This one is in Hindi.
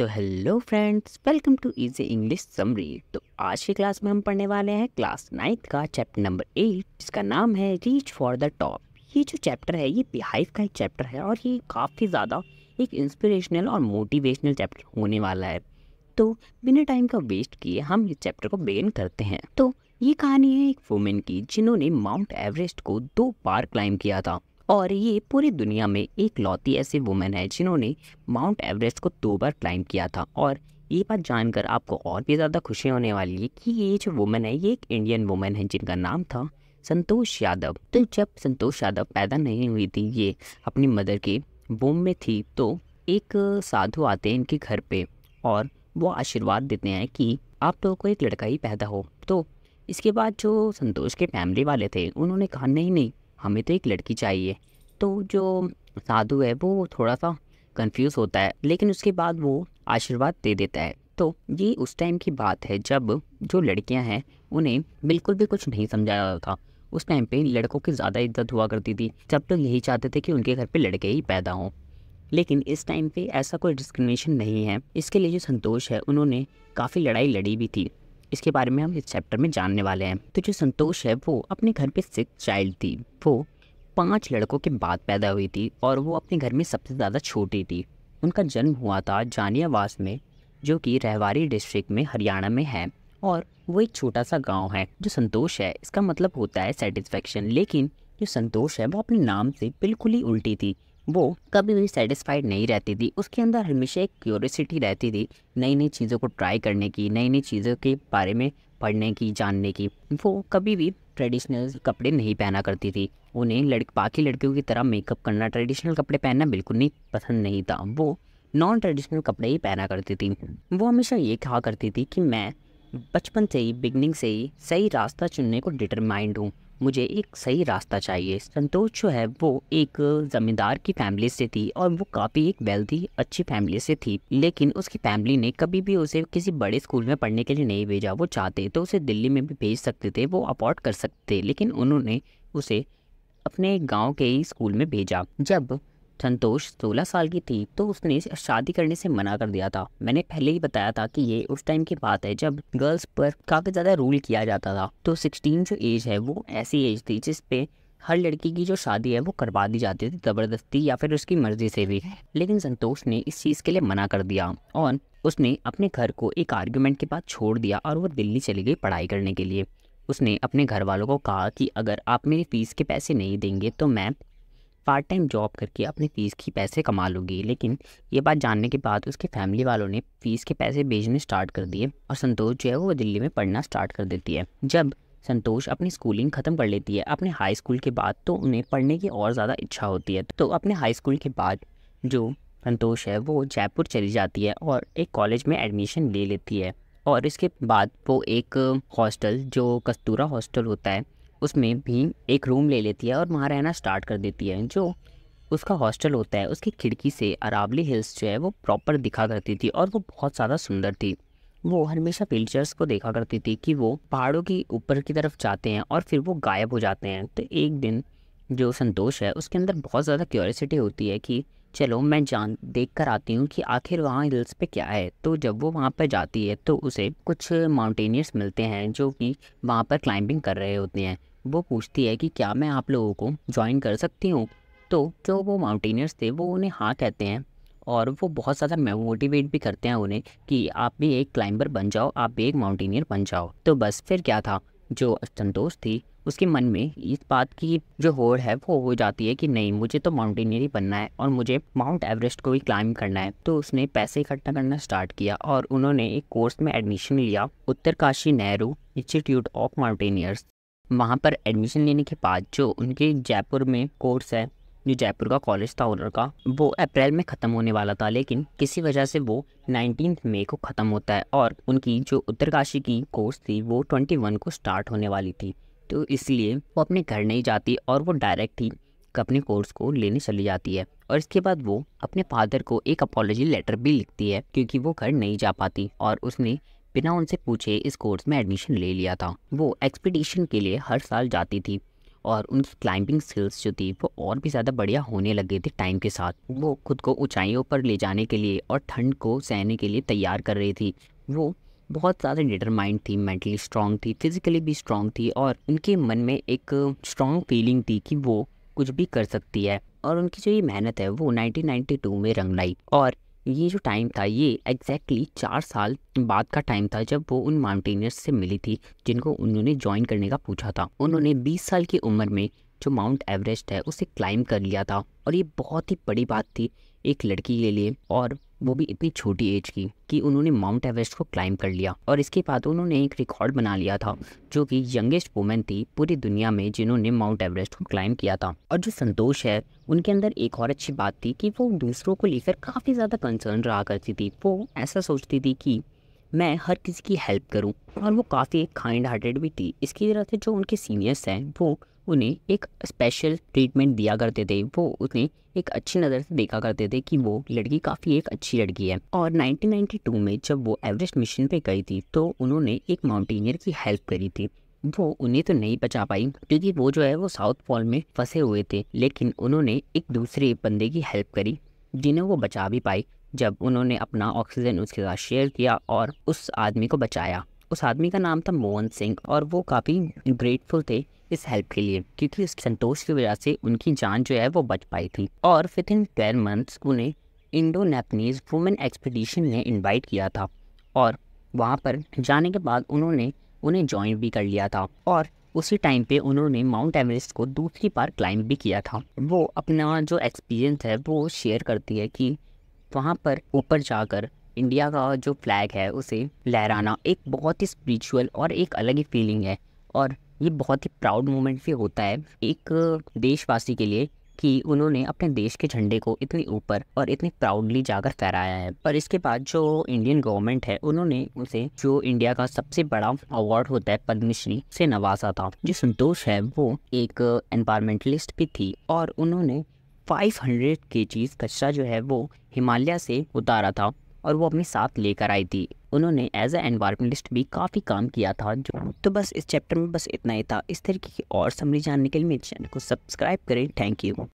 तो hello friends welcome to easy English summary तो आज की क्लास में हम पढ़ने वाले हैं क्लास नाइन्थ का चैप्टर नंबर एट जिसका नाम है रीच फॉर द टॉप ये जो चैप्टर है ये बिहाइव का एक चैप्टर है और ये काफ़ी ज़्यादा एक इंस्पिरेशनल और मोटिवेशनल चैप्टर होने वाला है तो बिना टाइम का वेस्ट किए हम इस चैप्टर को बेन करते हैं तो ये कहानी है एक वुमेन की जिन्होंने माउंट एवरेस्ट को दो बार क्लाइम किया था और ये पूरी दुनिया में एक लौती ऐसे वुमेन है जिन्होंने माउंट एवरेस्ट को दो बार क्लाइम किया था और ये बात जानकर आपको और भी ज़्यादा खुशी होने वाली है कि ये जो वुमेन है ये एक इंडियन वुमेन है जिनका नाम था संतोष यादव तो जब संतोष यादव पैदा नहीं हुई थी ये अपनी मदर के बोम में थी तो एक साधु आते हैं इनके घर पे और वो आशीर्वाद देते हैं कि आप लोगों को एक लड़का ही पैदा हो तो इसके बाद जो संतोष के फैमिली वाले थे उन्होंने कहा नहीं नहीं हमें तो एक लड़की चाहिए तो जो साधु है वो थोड़ा सा कंफ्यूज होता है लेकिन उसके बाद वो आशीर्वाद दे देता है तो ये उस टाइम की बात है जब जो लड़कियां हैं उन्हें बिल्कुल भी कुछ नहीं समझाया जाता था उस टाइम पे लड़कों की ज़्यादा इज्जत हुआ करती थी जब लोग तो यही चाहते थे कि उनके घर पे लड़के ही पैदा हों लेकिन इस टाइम पे ऐसा कोई डिस्क्रिमिनेशन नहीं है इसके लिए जो संतोष है उन्होंने काफ़ी लड़ाई लड़ी भी थी इसके बारे में हम इस चैप्टर में जानने वाले हैं तो जो संतोष है वो अपने घर पे सिख चाइल्ड थी वो पांच लड़कों के बाद पैदा हुई थी और वो अपने घर में सबसे ज़्यादा छोटी थी उनका जन्म हुआ था जानियावास में जो कि रहवारी डिस्ट्रिक्ट में हरियाणा में है और वो एक छोटा सा गाँव है जो संतोष है इसका मतलब होता है सेटिस्फेक्शन लेकिन जो संतोष है वो अपने नाम से बिल्कुल ही उल्टी थी वो कभी भी सेटिस्फाइड नहीं रहती थी उसके अंदर हमेशा एक क्यूरसिटी रहती थी नई नई चीज़ों को ट्राई करने की नई नई चीज़ों के बारे में पढ़ने की जानने की वो कभी भी ट्रेडिशनल कपड़े नहीं पहना करती थी उन्हें लड़ बाकी लड़कियों की तरह मेकअप करना ट्रेडिशनल कपड़े पहनना बिल्कुल नहीं पसंद नहीं था वो नॉन ट्रेडिशनल कपड़े ही पहना करती थी वो हमेशा ये कहा करती थी कि मैं बचपन से ही बिगनिंग से ही सही रास्ता चुनने को डिटरमाइंड हूँ मुझे एक सही रास्ता चाहिए संतोष जो है वो एक ज़मींदार की फैमिली से थी और वो काफ़ी एक वेल्थी अच्छी फैमिली से थी लेकिन उसकी फैमिली ने कभी भी उसे किसी बड़े स्कूल में पढ़ने के लिए नहीं भेजा वो चाहते तो उसे दिल्ली में भी भेज सकते थे वो अफोर्ड कर सकते थे लेकिन उन्होंने उसे अपने गांव के ही स्कूल में भेजा जब संतोष 16 साल की थी तो उसने शादी करने से मना कर दिया था मैंने पहले ही बताया था कि ये उस टाइम की बात है जब गर्ल्स पर काफ़ी ज़्यादा रूल किया जाता था तो सिक्सटीन जो एज है वो ऐसी एज थी जिसपे हर लड़की की जो शादी है वो करवा दी जाती थी ज़बरदस्ती या फिर उसकी मर्ज़ी से भी लेकिन संतोष ने इस चीज़ के लिए मना कर दिया और उसने अपने घर को एक आर्ग्यूमेंट के बाद छोड़ दिया और वो दिल्ली चली गई पढ़ाई करने के लिए उसने अपने घर वालों को कहा कि अगर आप मेरी फ़ीस के पैसे नहीं देंगे तो मैं पार्ट टाइम जॉब करके अपनी फ़ीस की पैसे कमा लूँगी लेकिन ये बात जानने के बाद उसके फैमिली वालों ने फ़ीस के पैसे भेजने स्टार्ट कर दिए और संतोष जो है वो दिल्ली में पढ़ना स्टार्ट कर देती है जब संतोष अपनी स्कूलिंग ख़त्म कर लेती है अपने हाई स्कूल के बाद तो उन्हें पढ़ने की और ज़्यादा इच्छा होती है तो अपने हाई स्कूल के बाद जो संतोष है वो जयपुर चली जाती है और एक कॉलेज में एडमिशन ले लेती है और इसके बाद वो एक हॉस्टल जो कस्तूरा हॉस्टल होता है उसमें भीम एक रूम ले लेती है और वहाँ रहना स्टार्ट कर देती है जो उसका हॉस्टल होता है उसकी खिड़की से अरावली हिल्स जो है वो प्रॉपर दिखा करती थी और वो बहुत ज़्यादा सुंदर थी वो हमेशा पिल्चर्स को देखा करती थी कि वो पहाड़ों के ऊपर की तरफ जाते हैं और फिर वो गायब हो जाते हैं तो एक दिन जो संतोष है उसके अंदर बहुत ज़्यादा क्यूरसिटी होती है कि चलो मैं जान देख कर आती हूँ कि आखिर वहाँ हिल्स पे क्या है तो जब वो वहाँ पर जाती है तो उसे कुछ माउंटेनियर्स मिलते हैं जो कि वहाँ पर क्लाइंबिंग कर रहे होते हैं वो पूछती है कि क्या मैं आप लोगों को ज्वाइन कर सकती हूँ तो जो वो माउंटेनियर्स थे वो उन्हें हाँ कहते हैं और वो बहुत ज़्यादा मोटिवेट भी करते हैं उन्हें कि आप भी एक क्लाइंबर बन जाओ आप भी एक माउंटेनियर बन जाओ तो बस फिर क्या था जो संतोष थी उसके मन में इस बात की जो होड़ है वो हो जाती है कि नहीं मुझे तो माउंटेनियर ही बनना है और मुझे माउंट एवरेस्ट को भी क्लाइंब करना है तो उसने पैसे इकट्ठा करना स्टार्ट किया और उन्होंने एक कोर्स में एडमिशन लिया Uttarkashi Nehru institute of mountaineers वहाँ पर एडमिशन लेने के बाद जो उनके जयपुर में कोर्स है जो जयपुर का कॉलेज था ऑनर का वो अप्रैल में ख़त्म होने वाला था लेकिन किसी वजह से वो नाइनटीन मई को ख़त्म होता है और उनकी जो उत्तरकाशी की कोर्स थी वो ट्वेंटी वन को स्टार्ट होने वाली थी तो इसलिए वो अपने घर नहीं जाती और वो डायरेक्ट ही अपने कोर्स को लेने चली जाती है और इसके बाद वो अपने फादर को एक अपॉलोजी लेटर भी लिखती है क्योंकि वो घर नहीं जा पाती और उसने बिना उनसे पूछे इस कोर्स में एडमिशन ले लिया था वो एक्सपीडिशन के लिए हर साल जाती थी और उनकी क्लाइंबिंग स्किल्स जो थी वो और भी ज़्यादा बढ़िया होने लगे थे टाइम के साथ वो खुद को ऊंचाइयों पर ले जाने के लिए और ठंड को सहने के लिए तैयार कर रही थी वो बहुत ज़्यादा डिटरमाइंड थी मेंटली स्ट्रांग थी फिजिकली भी स्ट्रांग थी और उनके मन में एक स्ट्रांग फीलिंग थी कि वो कुछ भी कर सकती है और उनकी जो ये मेहनत है वो 1992 में रंग लाई और ये जो टाइम था ये एग्जैक्टली exactly चार साल बाद का टाइम था जब वो उन माउंटेनियर्स से मिली थी जिनको उन्होंने ज्वाइन करने का पूछा था उन्होंने 20 साल की उम्र में जो माउंट एवरेस्ट है उसे क्लाइम कर लिया था और ये बहुत ही बड़ी बात थी एक लड़की के लिए और वो भी इतनी छोटी एज की कि उन्होंने माउंट एवरेस्ट को क्लाइम कर लिया और इसके बाद उन्होंने एक रिकॉर्ड बना लिया था जो कि यंगेस्ट वुमेन थी पूरी दुनिया में जिन्होंने माउंट एवरेस्ट को क्लाइम किया था और जो संतोष है उनके अंदर एक और अच्छी बात थी कि वो दूसरों को लेकर काफ़ी ज़्यादा कंसर्न रहा करती थी वो ऐसा सोचती थी कि मैं हर किसी की हेल्प करूं और वो काफ़ी काइंड हार्टेड भी थी इसकी तरह से जो उनके सीनियर्स हैं वो उन्हें एक स्पेशल ट्रीटमेंट दिया करते थे वो उन्हें एक अच्छी नज़र से देखा करते थे कि वो लड़की काफ़ी एक अच्छी लड़की है और 1992 में जब वो एवरेस्ट मिशन पे गई थी तो उन्होंने एक माउंटेनियर की हेल्प करी थी वो उन्हें तो नहीं बचा पाई क्योंकि वो जो है वो साउथ पोल में फंसे हुए थे लेकिन उन्होंने एक दूसरे बंदे की हेल्प करी जिन्हें वो बचा भी पाई जब उन्होंने अपना ऑक्सीजन उसके साथ शेयर किया और उस आदमी को बचाया उस आदमी का नाम था मोहन सिंह और वो काफ़ी ग्रेटफुल थे इस हेल्प के लिए क्योंकि उस संतोष की वजह से उनकी जान जो है वो बच पाई थी और विद इन ट्वेल्व मंथ्स उन्हें इंडो नेपनीज वुमेन एक्सपीडिशन ने इनवाइट किया था और वहाँ पर जाने के बाद उन्होंने उन्हें ज्वाइन भी कर लिया था और उसी टाइम पे उन्होंने माउंट एवरेस्ट को दूसरी बार क्लाइंब भी किया था वो अपना जो एक्सपीरियंस है वो शेयर करती है कि वहाँ पर ऊपर जाकर इंडिया का जो फ्लैग है उसे लहराना एक बहुत ही स्पिरिचुअल और एक अलग ही फीलिंग है और ये बहुत ही प्राउड मोमेंट भी होता है एक देशवासी के लिए कि उन्होंने अपने देश के झंडे को इतने ऊपर और इतने प्राउडली जाकर फहराया है और इसके बाद जो इंडियन गवर्नमेंट है उन्होंने उसे जो इंडिया का सबसे बड़ा अवार्ड होता है पद्मश्री से नवाजा था जो संतोष है वो एक एनवायरमेंटलिस्ट भी थी और उन्होंने 500 हंड्रेड के चीज कचरा जो है वो हिमालय से उतारा था और वो अपने साथ लेकर आई थी उन्होंने एज ए एनवायरमेंटलिस्ट भी काफ़ी काम किया था जो तो बस इस चैप्टर में बस इतना ही था इस तरीके की और समरी जानने के लिए मेरे चैनल को सब्सक्राइब करें थैंक यू